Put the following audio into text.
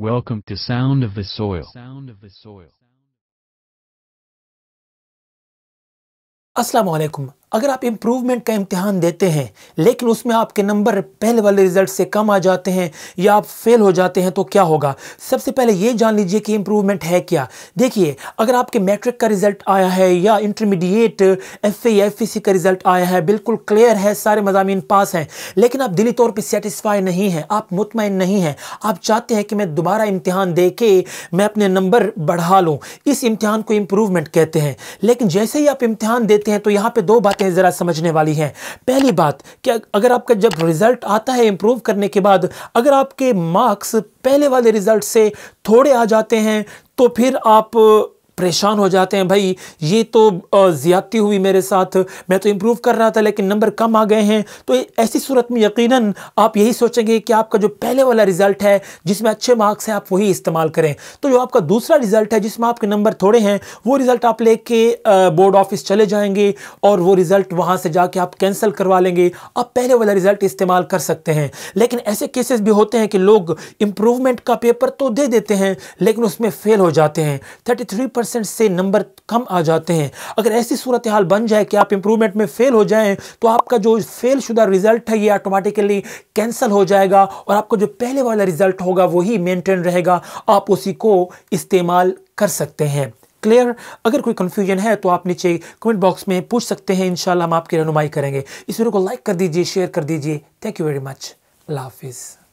Welcome to Sound of the Soil. Sound of the Soil. Assalamu alaikum. अगर आप improvement का इम्तहान देते हैं लेकिन उसमें आपके नंबर पहले वाले रिजल्ट से कम आ जाते हैं या आप फेल हो जाते हैं तो क्या होगा सबसे पहले ये जान लीजिए कि इम्प्रूवमेंट है क्या देखिए अगर आपके मैट्रिक का रिजल्ट आया है या intermediate F A F C का रिजल्ट आया है बिल्कुल क्लियर है सारे मजामी पास हैं लेकिन आप दिली तौर पर सेटिस्फाई नहीं हैं आप मुतमिन नहीं हैं आप चाहते हैं कि मैं दोबारा इम्तहान दे के मैं अपने नंबर बढ़ा लूँ इस इम्तहान को इम्प्रूवमेंट कहते हैं लेकिन जैसे ही आप इम्तहान देते हैं तो यहाँ पर दो बात बातें ज़रा समझने वाली हैं पहली बात कि अगर आपका जब रिज़ल्ट आता है इंप्रूव करने के बाद अगर आपके मार्क्स पहले वाले रिज़ल्ट से थोड़े आ जाते हैं तो फिर आप परेशान हो जाते हैं भाई ये तो ज़्यादती हुई मेरे साथ मैं तो इम्प्रूव कर रहा था लेकिन नंबर कम आ गए हैं तो ऐसी सूरत में यकीनन आप यही सोचेंगे कि आपका जो पहले वाला रिजल्ट है जिसमें अच्छे मार्क्स हैं आप वही इस्तेमाल करें तो जो आपका दूसरा रिजल्ट है जिसमें आपके नंबर थोड़े हैं वो रिजल्ट आप लेके बोर्ड ऑफिस चले जाएंगे और वो रिजल्ट वहाँ से जाके आप कैंसिल करवा लेंगे आप पहले वाला रिजल्ट इस्तेमाल कर सकते हैं लेकिन ऐसे केसेस भी होते हैं कि लोग इम्प्रूवमेंट का पेपर तो दे देते हैं लेकिन उसमें फेल हो जाते हैं थर्टी परसेंट से नंबर कम आ जाते हैं अगर ऐसी सूरत हाल बन जाए कि आप इंप्रूवमेंट में फेल हो जाएं तो आपका जो फेल शुदा रिजल्ट है ये ऑटोमेटिकली कैंसिल हो जाएगा और आपका जो पहले वाला रिजल्ट होगा वही मेंटेन रहेगा आप उसी को इस्तेमाल कर सकते हैं क्लियर अगर कोई कन्फ्यूजन है तो आप नीचे कमेंट बॉक्स में पूछ सकते हैं इंशाल्लाह हम आपकी रहनुमाई करेंगे इस वीडियो को लाइक कर दीजिए शेयर कर दीजिए थैंक यू वेरी मच अल्लाह हाफिज़